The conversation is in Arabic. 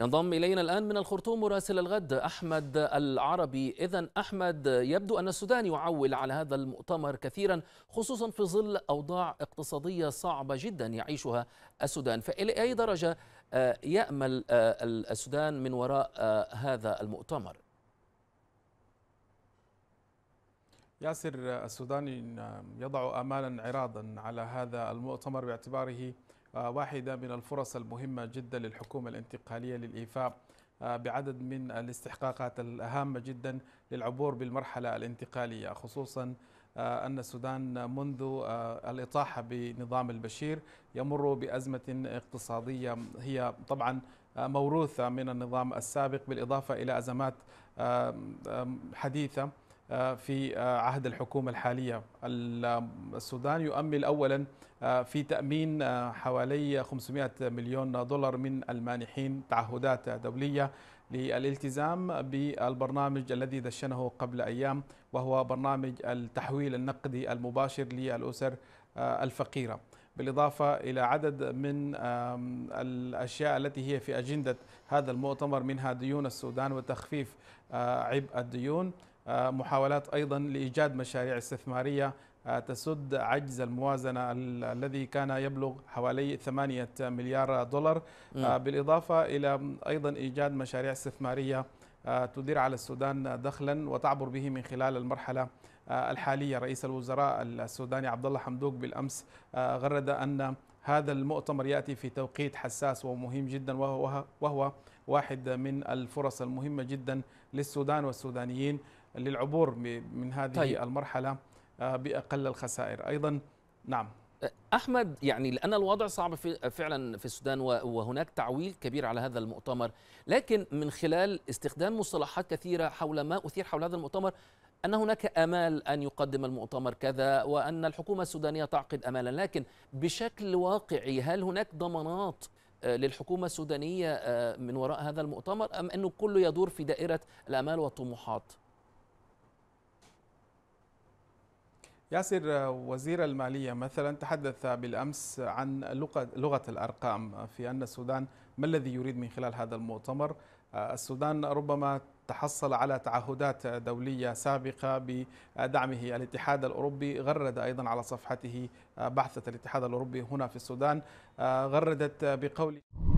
ينضم إلينا الآن من الخرطوم مراسل الغد أحمد العربي إذا أحمد يبدو أن السودان يعول على هذا المؤتمر كثيرا خصوصا في ظل أوضاع اقتصادية صعبة جدا يعيشها السودان فإلى أي درجة آه، يأمل آه، السودان من وراء آه، هذا المؤتمر ياسر السوداني يضع آمالا عراضا على هذا المؤتمر باعتباره آه، واحدة من الفرص المهمة جدا للحكومة الانتقالية للإيفاء آه، بعدد من الاستحقاقات الهامة جدا للعبور بالمرحلة الانتقالية خصوصا آه، أن السودان منذ الإطاحة بنظام البشير يمر بأزمة اقتصادية هي طبعا موروثة من النظام السابق بالإضافة إلى أزمات حديثة آه، في آه، عهد الحكومة الحالية السودان يؤمل أولا آه، في تأمين حوالي 500 مليون دولار من المانحين تعهدات دولية للالتزام بالبرنامج الذي دشنه قبل أيام وهو برنامج التحويل النقدي المباشر للأسر الفقيرة بالإضافة إلى عدد من الأشياء التي هي في أجندة هذا المؤتمر منها ديون السودان وتخفيف عبء الديون آه، محاولات أيضا لإيجاد مشاريع استثمارية آه، تسد عجز الموازنة الذي كان يبلغ حوالي 8 مليار دولار آه، بالإضافة إلى أيضا إيجاد مشاريع استثمارية تدير على السودان دخلا وتعبر به من خلال المرحلة الحالية رئيس الوزراء السوداني عبد الله حمدوك بالأمس غرد أن هذا المؤتمر يأتي في توقيت حساس ومهم جدا وهو, وهو واحد من الفرص المهمة جدا للسودان والسودانيين للعبور من هذه طيب. المرحله آه، باقل الخسائر ايضا نعم احمد يعني لان الوضع صعب في فعلا في السودان وهناك تعويل كبير على هذا المؤتمر لكن من خلال استخدام مصطلحات كثيره حول ما اثير حول هذا المؤتمر ان هناك امال ان يقدم المؤتمر كذا وان الحكومه السودانيه تعقد امالا لكن بشكل واقعي هل هناك ضمانات آه، للحكومه السودانيه آه، من وراء هذا المؤتمر ام انه كله يدور في دائره الامال والطموحات ياسر وزير المالية مثلا تحدث بالأمس عن لغة الأرقام في أن السودان ما الذي يريد من خلال هذا المؤتمر السودان ربما تحصل على تعهدات دولية سابقة بدعمه الاتحاد الأوروبي غرد أيضا على صفحته بعثة الاتحاد الأوروبي هنا في السودان غردت بقول